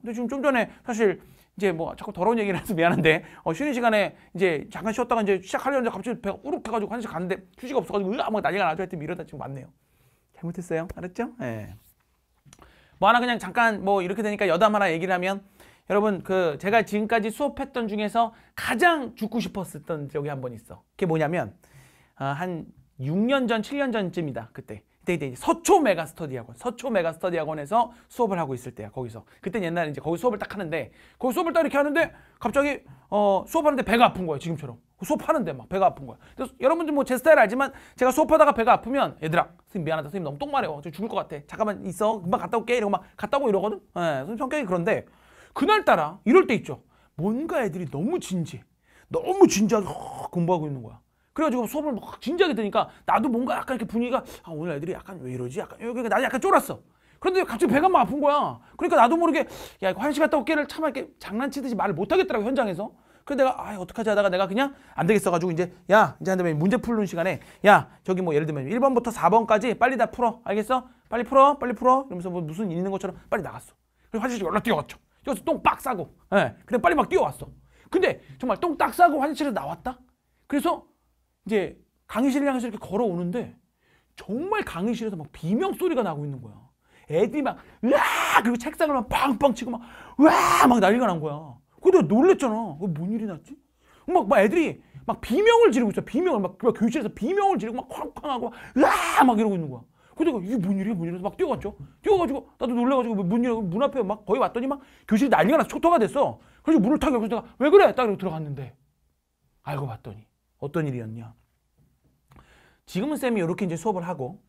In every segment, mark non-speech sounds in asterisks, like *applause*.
근데 지금 좀 전에 사실 이제 뭐 자꾸 더러운 얘기를 해서 미안한데 어, 쉬는 시간에 이제 잠깐 쉬었다가 이제 시작하려는데 갑자기 배가 우룩 해가지고 화장실 갔는데 휴지가 없어가지고 으아막 난리가 나죠. 하여튼 이러다 지금 왔네요. 잘못했어요. 알았죠? 예. 뭐 하나 그냥 잠깐 뭐 이렇게 되니까 여담 하나 얘기를 하면 여러분 그 제가 지금까지 수업했던 중에서 가장 죽고 싶었었던 적이 한 번 있어. 그게 뭐냐면 어, 한 6년 전, 7년 전쯤이다. 그때. 그때 네, 이제 네, 네. 서초 메가스터디 학원, 서초 메가스터디 학원에서 수업을 하고 있을 때야. 거기서 그때 옛날에 이제 거기 수업을 딱 하는데 거기 수업을 딱 이렇게 하는데 갑자기 어 수업하는데 배가 아픈 거야 지금처럼. 그 수업하는데 막 배가 아픈 거야. 그래서 여러분들 뭐 제 스타일 알지만 제가 수업하다가 배가 아프면 얘들아 선생님 미안하다 선생님 너무 똥말해워저 죽을 것 같아 잠깐만 있어 금방 갔다 올게 이러고 막 갔다 오고 이러거든. 예, 선생님 성격이 그런데 그날따라 이럴 때 있죠. 뭔가 애들이 너무 진지해. 너무 진지하게 공부하고 있는 거야. 그래가지고 수업을 막 진지하게 드니까 나도 뭔가 약간 이렇게 분위기가 아, 오늘 애들이 약간 왜 이러지? 약간 여기가 그러니까 나도 약간 쫄았어. 그런데 갑자기 배가 막 아픈 거야. 그러니까 나도 모르게 야 이거 화장실 갔다 올게를 참아 이렇게 장난치듯이 말을 못 하겠더라고 현장에서. 그래서 내가 아 어떡하지 하다가 내가 그냥 안 되겠어 가지고 이제 야 이제 한다면 문제 풀는 시간에 야 저기 뭐 예를 들면 1번부터 4번까지 빨리 다 풀어 알겠어? 빨리 풀어 빨리 풀어 이러면서 뭐 무슨 일 있는 것처럼 빨리 나갔어. 그리고 화장실 연락 뛰어갔죠. 여기서 똥빡 싸고 예 네. 그래 빨리 막 뛰어왔어. 근데 정말 똥 딱 싸고 화장실에 나왔다. 그래서 이제 강의실을 향해서 이렇게 걸어오는데 정말 강의실에서 막 비명 소리가 나고 있는 거야. 애들이 막 으아 그리고 책상을 막 빵빵 치고 막 으아 막 난리가 난 거야. 그래도 놀랬잖아. 뭔 일이 났지? 막, 막 애들이 막 비명을 지르고 있어. 비명을 막, 막 교실에서 비명을 지르고 막 쾅쾅하고 으아 막 이러고 있는 거야. 그래서 이게 뭔 일이야 뭔 일이야 막 뛰어갔죠. 뛰어가지고 나도 놀래가지고 문열문 뭐 앞에 막 거의 왔더니 막 교실 이 난리가 나서 초토가 됐어. 그래서 문을 타고 그기서 내가 왜 그래? 딱 이러고 들어갔는데 알고 봤더니 어떤 일이었냐. 지금은 쌤이 이렇게 이제 수업을 하고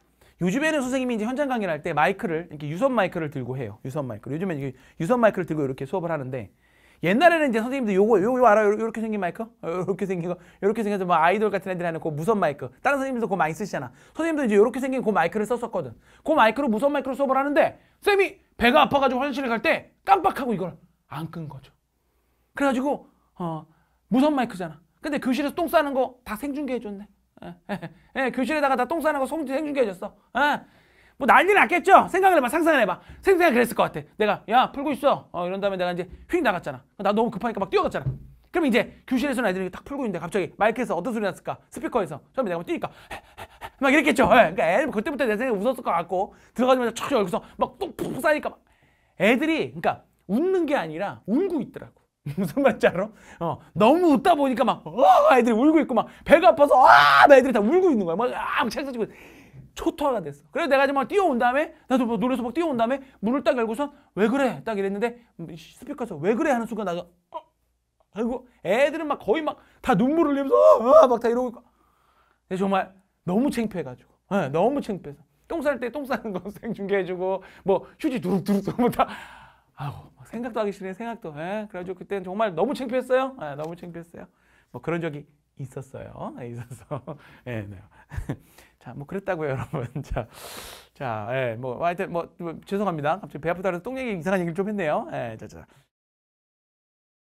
요즘에는 선생님이 이제 현장 강의를 할 때 마이크를 이렇게 유선 마이크를 들고 해요. 유선 마이크. 요즘에 이게 유선 마이크를 들고 이렇게 수업을 하는데 옛날에는 이제 선생님들 요거 요거 알아요? 요렇게 생긴 마이크? 어, 요렇게 생긴 거. 요렇게 생겨서 막 뭐 아이돌 같은 애들이 하는 그 무선 마이크. 다른 선생님들도 그거 많이 쓰시잖아. 선생님도 이제 요렇게 생긴 그 마이크를 썼었거든. 그 마이크로 무선 마이크로 수업을 하는데 쌤이 배가 아파 가지고 화장실에 갈 때 깜빡하고 이걸 안 끈 거죠. 그래 가지고 어 무선 마이크잖아. 근데 교실에서 똥 싸는 거 다 생중계해줬네. 에, 예. 예, 교실에다가 다 똥 싸는 거 생중계해줬어. 예. 뭐 난리 났겠죠? 생각을 해봐, 상상을 해봐. 생각을 그랬을 것 같아. 내가 야 풀고 있어. 어, 이런 다음에 내가 이제 휙 나갔잖아. 나 너무 급하니까 막 뛰어갔잖아. 그럼 이제 교실에서는 애들이 딱 풀고 있는데 갑자기 마이크에서 어떤 소리 났을까? 스피커에서 처음에 내가 막 뛰니까 *laughs* 막 이랬겠죠. 예. 그러니까 애, 뭐 그때부터 내 생각에 웃었을 것 같고 들어가자마자 촥 열고서 막똥푹 싸니까 막 애들이 그러니까 웃는 게 아니라 울고 있더라고. *laughs* 무슨 말인지 알아? 어, 너무 웃다 보니까 막, 어! 애들이 울고 있고, 막, 배가 아파서, 아! 나 애들이 다 울고 있는 거야. 막, 아! 책 써지고. 초토화가 됐어. 그래서 내가 지금 막 뛰어온 다음에, 나도 막 뭐 노래서 막 뛰어온 다음에, 문을 딱 열고선, 왜 그래? 딱 이랬는데, 음, 스피커에서 왜 그래? 하는 순간 나가, 어! 아이고 애들은 막 거의 막 다 눈물 을 흘리면서, 어! 어 막다 이러고 있고. 정말 너무 창피해가지고. 네, 너무 창피해서. 똥쌀때 똥 싸는 거 *laughs* 생중계해주고, 뭐, 휴지 두룩두룩, 뭐 다. 아우 생각도 하기 싫네 생각도. 예, 그래가지고 그때는 정말 너무 창피했어요. 예, 너무 창피했어요. 뭐 그런 적이 있었어요. 예, 있어서 *laughs* 예, 네. *laughs* 자, 뭐 그랬다고요, 여러분. *laughs* 자, 자, 예, 뭐 하여튼 뭐, 뭐 죄송합니다. 갑자기 배 아프다 그래서 똥 얘기 이상한 얘기를 좀 했네요. 예, 자, 자.